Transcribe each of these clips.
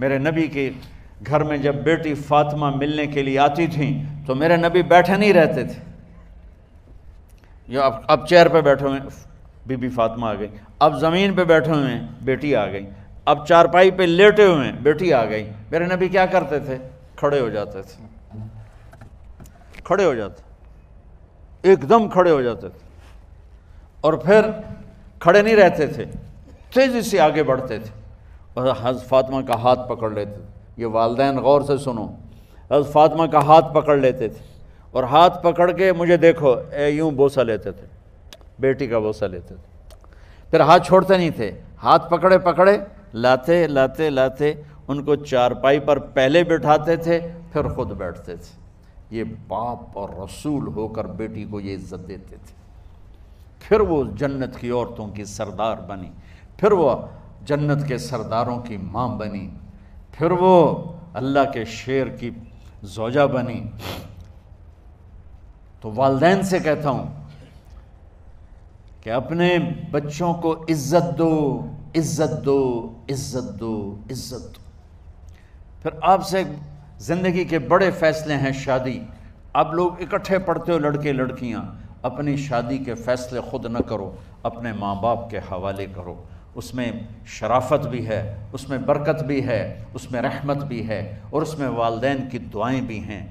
मेरे नबी के घर में जब बेटी फातिमा मिलने के लिए आती थी तो मेरे नबी बैठे नहीं रहते थे जो अब अब चेयर पर बैठे हुए बीबी फातिमा आ गई अब ज़मीन पर बैठे हुए हैं बेटी आ गई अब चारपाई पे लेटे हुए हैं बेटी आ गई मेरे नबी क्या करते थे खड़े हो जाते थे खड़े हो जाते एकदम खड़े हो जाते थे और फिर खड़े नहीं रहते थे तेज़ी से आगे बढ़ते थे और हज़ फातमा का हाथ पकड़ लेते थे ये वालदे गौर से सुनो हज़ फातमा का हाथ पकड़ लेते थे और हाथ पकड़ के मुझे देखो यूँ बोसा लेते थे बेटी का बोसा लेते थे फिर हाथ छोड़ते नहीं थे हाथ पकड़े पकड़े लाते लाते लाते उनको चारपाई पर पहले बैठाते थे फिर खुद बैठते थे ये बाप और रसूल होकर बेटी को ये इज्जत देते थे फिर वो जन्नत की औरतों की सरदार बनी फिर वो जन्नत के सरदारों की माँ बनी फिर वो अल्लाह के शेर की जोजा बनी तो वालदेन से कहता हूँ कि अपने बच्चों को इज्जत दो इज्जत दो इज्जत दो इज्जत दो फिर आपसे ज़िंदगी के बड़े फैसले हैं शादी आप लोग इकट्ठे पढ़ते हो लड़के लड़कियाँ अपनी शादी के फैसले खुद न करो अपने माँ बाप के हवाले करो उसमें शराफत भी है उसमें बरकत भी है उसमें रहमत भी है और उसमें वालदे की दुआएं भी हैं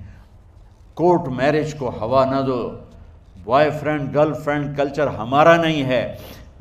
कोर्ट मैरिज को हवा ना दो बॉयफ्रेंड गर्लफ्रेंड कल्चर हमारा नहीं है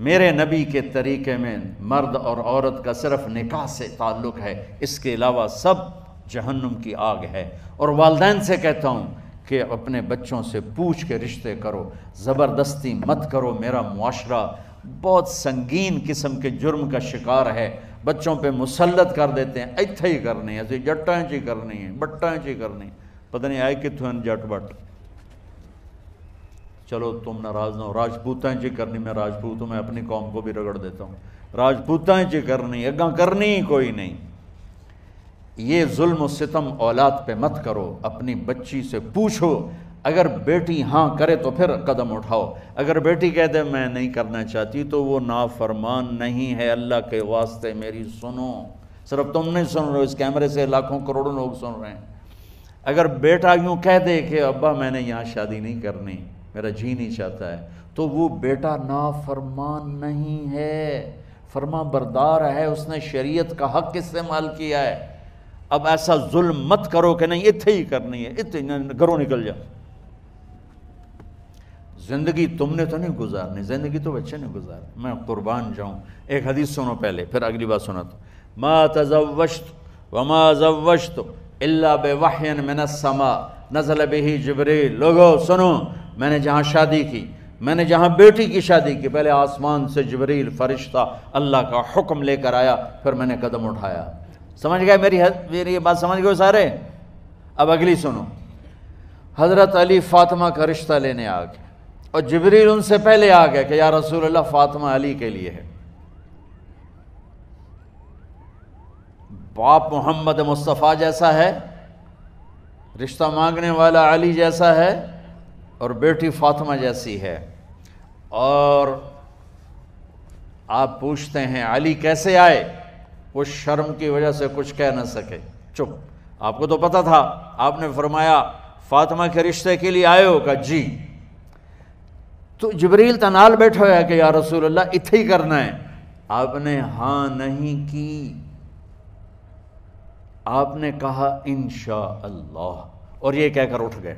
मेरे नबी के तरीके में मर्द और औरत का सिर्फ निकाह से ताल्लुक़ है इसके अलावा सब जहन्नुम की आग है और वालदेन से कहता हूँ कि अपने बच्चों से पूछ के रिश्ते करो ज़बरदस्ती मत करो मेरा मुआरा बहुत संगीन किस्म के जुर्म का शिकार है बच्चों पे मुसलत कर देते हैं इतें ही करने ऐसे जट्टा ची करनी है बट्टा ची करनी पता नहीं आए कितों जट बट चलो तुम नाराज ना हो राजपूतां ची करनी मैं राजपूत हूँ मैं अपनी कौम को भी रगड़ देता हूँ राजपूतां ची करनी अगर करनी ही कोई नहीं ये जुल्म सितम औलाद पे मत करो अपनी बच्ची से पूछो अगर बेटी हाँ करे तो फिर कदम उठाओ अगर बेटी कह दे मैं नहीं करना चाहती तो वो नाफरमान नहीं है अल्लाह के वास्ते मेरी सुनो सिर्फ तुम नहीं सुन रहे हो इस कैमरे से लाखों करोड़ों लोग सुन रहे हैं अगर बेटा यूँ कह दे कि अब्बा मैंने यहाँ शादी नहीं करनी मेरा जी नहीं चाहता है तो वो बेटा नाफरमान नहीं है फरमा बरदार है उसने शरीयत का हक इस्तेमाल किया है अब ऐसा जुल्म मत करो कि नहीं इतने ही करनी है इतने घरों निकल जाओ ज़िंदगी तुमने तो नहीं गुजारनी ज़िंदगी तो बच्चे ने गुजार मैं कुर्बान जाऊँ एक हदीस सुनो पहले फिर अगली बात सुना तो मा तजवशत व मा जवशत अल्ला बेवाहन मैन समा नजल बही जबरे लोगो सुनो मैंने जहाँ शादी की मैंने जहाँ बेटी की शादी की पहले आसमान से जबरील फरिश्ता अल्लाह का हुक्म लेकर आया फिर मैंने कदम उठाया समझ गए मेरी मेरी ये बात समझ गए सारे अब अगली सुनो हज़रत अली फ़ातिमा का रिश्ता लेने आ गए और जबरील उनसे पहले आ गए कि या रसूल अल्लाह फातिमा अली के लिए है बाप मोहम्मद मुस्तफ़ा जैसा है रिश्ता मांगने वाला अली जैसा है और बेटी फातिमा जैसी है और आप पूछते हैं अली कैसे आए वो शर्म की वजह से कुछ कह ना सके चुप आपको तो पता था आपने फरमाया फातिमा के रिश्ते के लिए आए होगा जी तो जबरील तनाल बैठा होया कि यार रसूल अल्लाह इतें ही करना है आपने हाँ नहीं की आपने कहा इन अल्लाह और ये कहकर उठ गए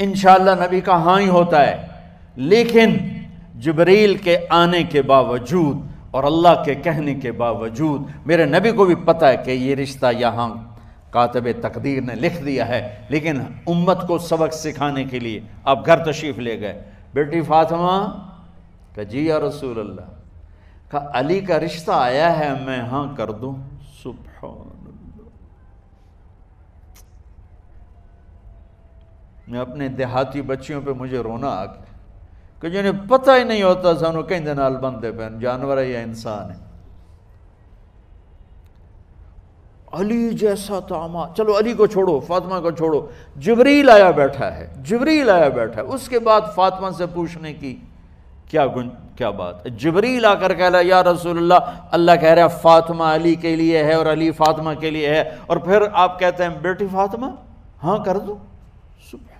इन नबी का हाँ ही होता है लेकिन जबरील के आने के बावजूद और अल्लाह के कहने के बावजूद मेरे नबी को भी पता है कि ये रिश्ता यहाँ कातब तकदीर ने लिख दिया है लेकिन उम्मत को सबक सिखाने के लिए आप घर तशरीफ़ ले गए बेटी फातिमा का जी या रसूल अल्लाह का अली का रिश्ता आया है मैं हाँ कर दूँ सुबह मैं अपने देहाती बच्चियों पे मुझे रोना आ गया कि जिन्हें पता ही नहीं होता सानू कहीं बंदे पे जानवर है या इंसान है अली जैसा तामा चलो अली को छोड़ो फातिमा को छोड़ो जबरी लाया बैठा है जबरी लाया बैठा है उसके बाद फातिमा से पूछने की क्या गुंज क्या बात है जबरील आकर कह रहा या रसूलुल्लाह अल्लाह कह रहा है फातिमा अली के लिए है और अली फातिमा के लिए है और फिर आप कहते हैं बेटी फातिमा हाँ कर दो सुबह